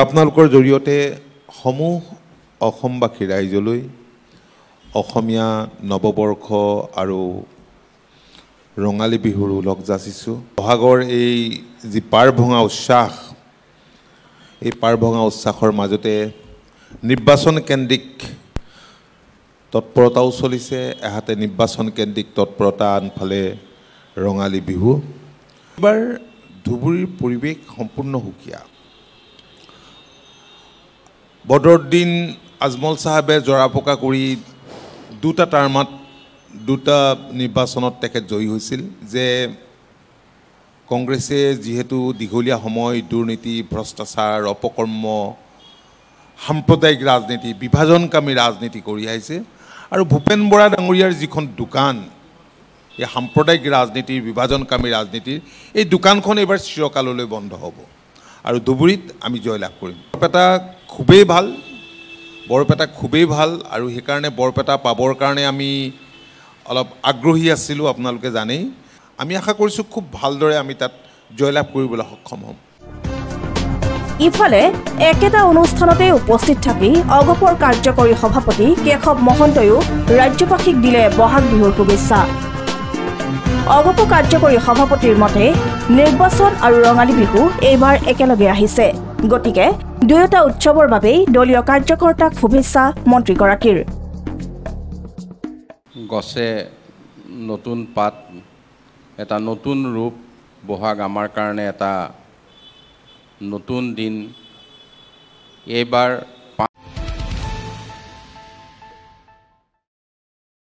আপোনালোকৰ জৰিয়তে সমূহ অসমবাসী ৰাইজলৈ অসমীয়া নৱবৰ্ষ আৰু ৰঙালী বিহুৰ ওলগ যাচিছোঁ বহাগৰ এই যি পাৰ ভঙা উচ্ছাস এই পাৰ ভঙা উচ্ছাসৰ মাজতে নিৰ্বাচন কেন্দ্ৰিক তৎপৰতাও চলিছে এহাতে নিৰ্বাচন কেন্দ্ৰিক তৎপৰতা আনফালে ৰঙালী বিহু এইবাৰ ধুবুৰীৰ পৰিৱেশ সম্পূৰ্ণ সুকীয়া বদৰুদ্দিন আজমল চাহাবে জৰা পকা কৰি দুটা টাৰ্মাত দুটা নিৰ্বাচনত তেখেত জয়ী হৈছিল যে কংগ্ৰেছে যিহেতু দীঘলীয়া সময় দুৰ্নীতি ভ্ৰষ্টাচাৰ অপকৰ্ম সাম্প্ৰদায়িক ৰাজনীতি বিভাজনকামী ৰাজনীতি কৰি আহিছে আৰু ভূপেন বৰা ডাঙৰীয়াৰ যিখন দোকান এই সাম্প্ৰদায়িক ৰাজনীতিৰ বিভাজনকামী ৰাজনীতিৰ এই দোকানখন এইবাৰ চিৰকাললৈ বন্ধ হ'ব আৰু ধুবুৰীত আমি জয়লাভ কৰিম বৰপেটা খুবেই ভাল বৰপেটা খুবেই ভাল আৰু সেইকাৰণে বৰপেটা পাবৰ কাৰণে আমি অলপ আগ্ৰহী আছিলোঁ আপোনালোকে জানেই আমি আশা কৰিছোঁ খুব ভালদৰে আমি তাত জয়লাভ কৰিবলৈ সক্ষম হ'ম ইফালে একেটা অনুষ্ঠানতে উপস্থিত থাকি অগপৰ কাৰ্যকৰী সভাপতি কেশৱ মহন্তয়ো ৰাজ্যবাসীক দিলে বহাগ বিহুৰ শুভেচ্ছা অবপ কাৰ্যকৰী সভাপতিৰ মতে নিৰ্বাচন আৰু ৰঙালী বিহু এইবাৰ একেলগে আহিছে গতিকে দুয়োটা উৎসৱৰ বাবেই দলীয় কাৰ্যকৰ্তাক শুভেচ্ছা মন্ত্ৰীগৰাকীৰ গছে নতুন পাত এটা নতুন ৰূপ বহাগ আমাৰ কাৰণে এটা নতুন দিন এইবাৰ